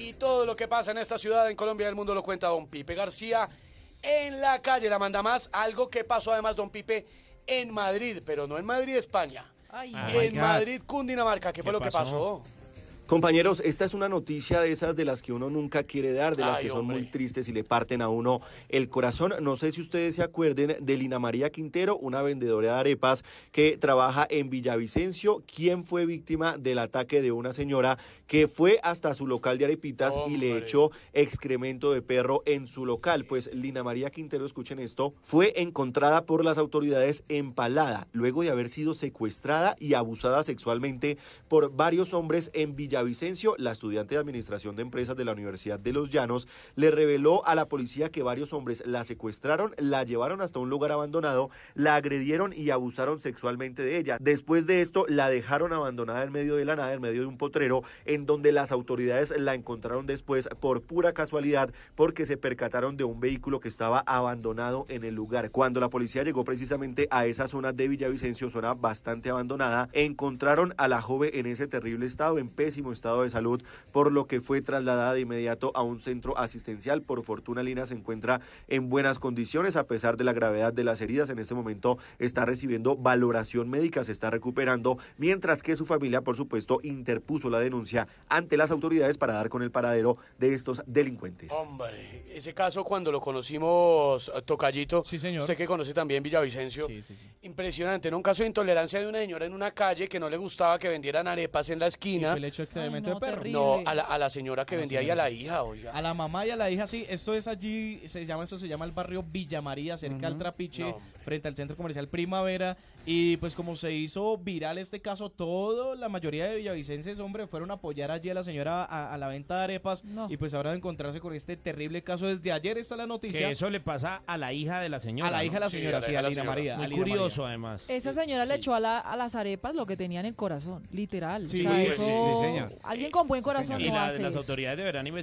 y todo lo que pasa en esta ciudad, en Colombia del el mundo lo cuenta don Pipe García. En la calle la manda más, algo que pasó además don Pipe en Madrid, pero no en Madrid, España. en ah, Madrid, Cundinamarca, ¿qué, fue lo que pasó? Compañeros, esta es una noticia de esas de las que uno nunca quiere dar, de las que son muy tristes y le parten a uno el corazón. No sé si ustedes se acuerden de Lina María Quintero, una vendedora de arepas que trabaja en Villavicencio, quien fue víctima del ataque de una señora que fue hasta su local de arepitas y le echó excremento de perro en su local. Pues Lina María Quintero, escuchen esto, fue encontrada por las autoridades empalada, luego de haber sido secuestrada y abusada sexualmente por varios hombres en Villavicencio Vicencio, la estudiante de Administración de Empresas de la Universidad de Los Llanos, le reveló a la policía que varios hombres la secuestraron, la llevaron hasta un lugar abandonado, la agredieron y abusaron sexualmente de ella. Después de esto, la dejaron abandonada en medio de la nada, en medio de un potrero, en donde las autoridades la encontraron después por pura casualidad porque se percataron de un vehículo que estaba abandonado en el lugar. Cuando la policía llegó precisamente a esa zona de Villavicencio, zona bastante abandonada, encontraron a la joven en ese terrible estado, en pésimo estado de salud, por lo que fue trasladada de inmediato a un centro asistencial. Por fortuna, Lina se encuentra en buenas condiciones a pesar de la gravedad de las heridas. En este momento está recibiendo valoración médica, se está recuperando, mientras que su familia, por supuesto, interpuso la denuncia ante las autoridades para dar con el paradero de estos delincuentes. Hombre, ese caso cuando lo conocimos, eh, Tocallito, sí, señor. usted que conoce también Villavicencio, impresionante, en Un caso de intolerancia de una señora en una calle que no le gustaba que vendieran arepas en la esquina no, a la, a la señora que vendía y a la hija, oiga. A la mamá y a la hija, sí. Esto es allí, se llama, eso se llama el barrio Villa María, cerca al Trapiche, frente al centro comercial Primavera. Y pues como se hizo viral este caso, todo, la mayoría de villavicenses, hombre, fueron a apoyar allí a la señora a, la venta de arepas. Y pues ahora de encontrarse con este terrible caso, desde ayer está la noticia. Que eso le pasa a la hija de la señora. A la hija de la señora, sí, a, la, María. Muy curioso, además. Esa señora le echó a, las arepas lo que tenían en corazón, literal. Sí, sí, sí, Alguien con buen corazón. y la- las eso. autoridades deberán investigar.